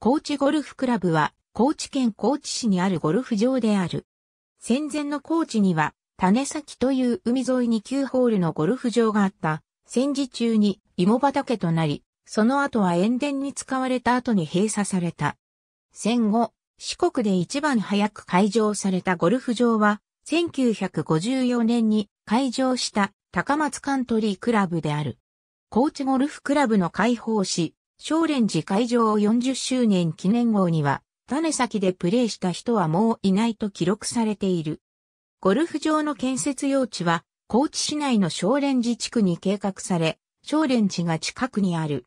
高知ゴルフクラブは、高知県高知市にあるゴルフ場である。戦前の高知には、種崎という海沿いに9ホールのゴルフ場があった。戦時中に芋畑となり、その後は塩田に使われた後に閉鎖された。戦後、四国で一番早く開場されたゴルフ場は、1954年に開場した高松カントリークラブである。高知ゴルフクラブの開放し、少連寺会場を40周年記念号には、種先でプレーした人はもういないと記録されている。ゴルフ場の建設用地は、高知市内の少連寺地区に計画され、少連寺が近くにある。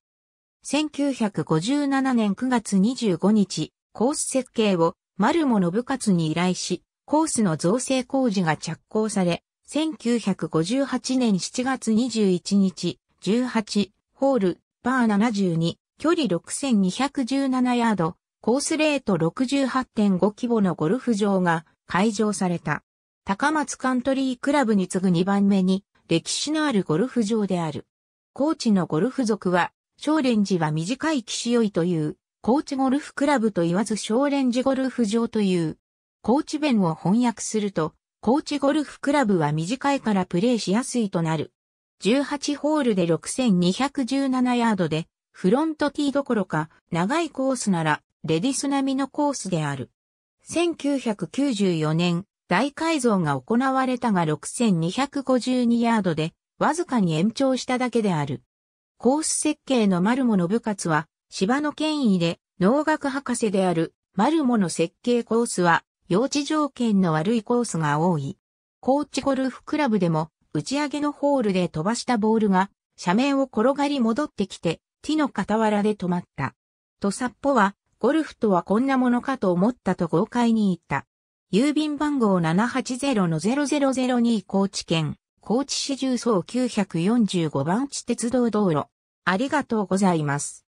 1957年9月25日、コース設計を丸も信勝に依頼し、コースの造成工事が着工され、1958年7月21日、18、ホール、バー72、距離6217ヤード、コースレート68.5規模のゴルフ場が開場された。高松カントリークラブに次ぐ2番目に歴史のあるゴルフ場である。高知のゴルフ族は、少連寺は短い岸酔いという、高知ゴルフクラブと言わず少連寺ゴルフ場という、高知弁を翻訳すると、高知ゴルフクラブは短いからプレーしやすいとなる。18ホールで6217ヤードで、フロント T どころか、長いコースなら、レディス並みのコースである。1994年、大改造が行われたが6252ヤードで、わずかに延長しただけである。コース設計のマルモの部活は、芝の権威で、農学博士である、マルモの設計コースは、用地条件の悪いコースが多い。高知ゴルフクラブでも、打ち上げのホールで飛ばしたボールが、斜面を転がり戻ってきて、ティの傍らで止まった。とさっぽは、ゴルフとはこんなものかと思ったと豪快に言った。郵便番号780-0002高知県、高知市重層945番地鉄道道路。ありがとうございます。